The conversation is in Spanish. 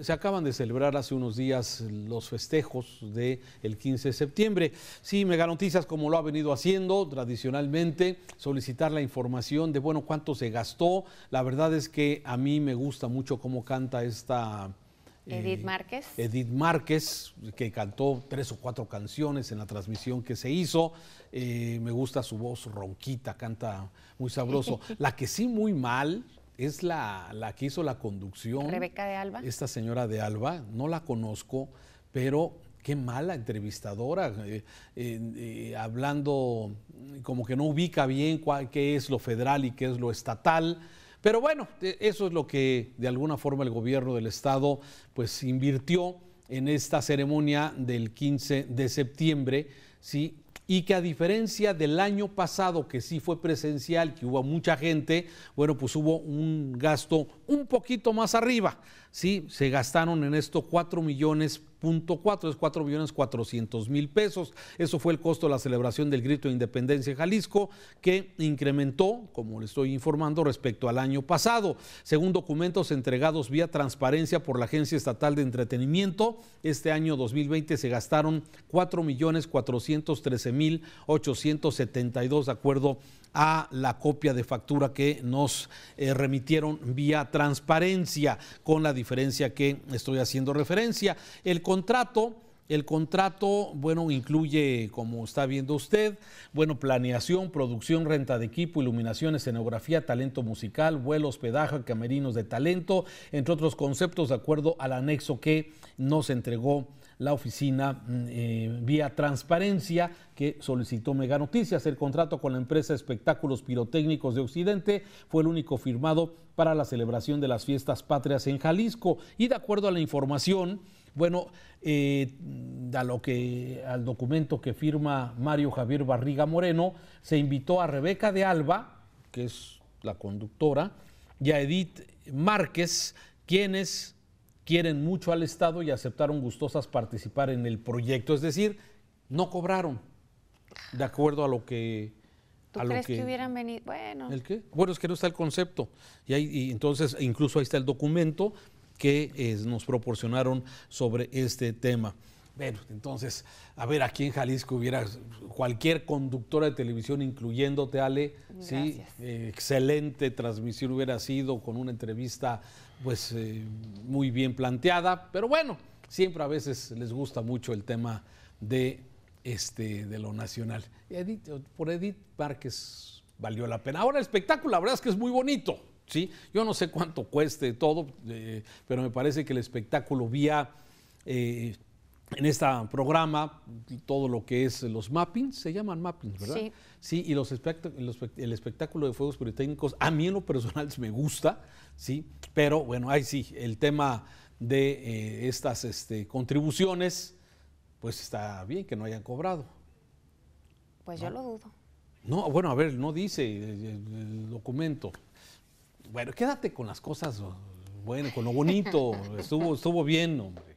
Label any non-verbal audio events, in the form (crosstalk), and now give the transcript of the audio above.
se acaban de celebrar hace unos días los festejos del el 15 de septiembre. Sí, me garantizas como lo ha venido haciendo tradicionalmente, solicitar la información de, bueno, cuánto se gastó. La verdad es que a mí me gusta mucho cómo canta esta... Eh, Edith Márquez. Edith Márquez, que cantó tres o cuatro canciones en la transmisión que se hizo. Eh, me gusta su voz ronquita, canta muy sabroso. (laughs) La que sí muy mal, es la, que hizo la conducción. Rebeca de Alba. Esta señora de Alba, no la conozco, pero qué mala entrevistadora, eh, eh, hablando como que no ubica bien qué es lo federal y qué es lo estatal. Pero bueno, e, eso es lo que de alguna forma el gobierno del estado pues invirtió en esta ceremonia del 15 de septiembre, sí, y que a diferencia del año pasado, que sí fue presencial, que hubo mucha gente, bueno, pues hubo un gasto un poquito más arriba, ¿sí? Se gastaron en esto 4 millones cuatro, es 4 millones cuatrocientos mil pesos. Eso fue el costo de la celebración del grito de independencia de Jalisco, que incrementó, como le estoy informando, respecto al año pasado. Según documentos entregados vía transparencia por la Agencia Estatal de Entretenimiento, este año 2020 se gastaron 4 millones 413 mil 872, de acuerdo a la copia de factura que nos eh, remitieron vía transparencia, con la diferencia que estoy haciendo referencia. El contrato. El contrato, bueno, incluye, como está viendo usted, bueno, planeación, producción, renta de equipo, iluminación, escenografía, talento musical, vuelo, hospedaje, camerinos de talento, entre otros conceptos, de acuerdo al anexo que nos entregó la oficina mm, eh, vía transparencia que solicitó Mega Noticias. El contrato con la empresa Espectáculos Pirotécnicos de Occidente fue el único firmado para la celebración de las fiestas patrias en Jalisco y de acuerdo a la información bueno, eh, lo que, al documento que firma Mario Javier Barriga Moreno, se invitó a Rebeca de Alba, que es la conductora, y a Edith Márquez, quienes quieren mucho al Estado y aceptaron gustosas participar en el proyecto. Es decir, no cobraron, de acuerdo a lo que... ¿Tú crees que, hubieran venido? Bueno. ¿El qué? Bueno, es que no está el concepto. y entonces, incluso ahí está el documento que eh, nos proporcionaron sobre este tema. Bueno, entonces, a ver, aquí en Jalisco hubiera cualquier conductora de televisión, incluyéndote, Ale, sí, eh, excelente transmisión hubiera sido con una entrevista, pues, eh, muy bien planteada, pero bueno, siempre a veces les gusta mucho el tema de, este, de lo nacional. por Edith Márquez valió la pena. Ahora el espectáculo, la verdad es que es muy bonito. Yo no sé cuánto cueste todo, eh, pero me parece que el espectáculo vía eh, en este programa, todo lo que es los mappings, se llaman mappings, ¿verdad? Sí. y los el espectáculo de fuegos pirotécnicos, a mí en lo personal (laughs) me gusta, ¿sí? Pero bueno, ahí sí, el tema de eh, estas este, contribuciones, pues está bien que no hayan cobrado. Pues yo lo dudo. No, bueno, a ver, no dice el documento. Bueno, quédate con las cosas, bueno, con lo bonito. (laughs) Estuvo, estuvo bien, hombre.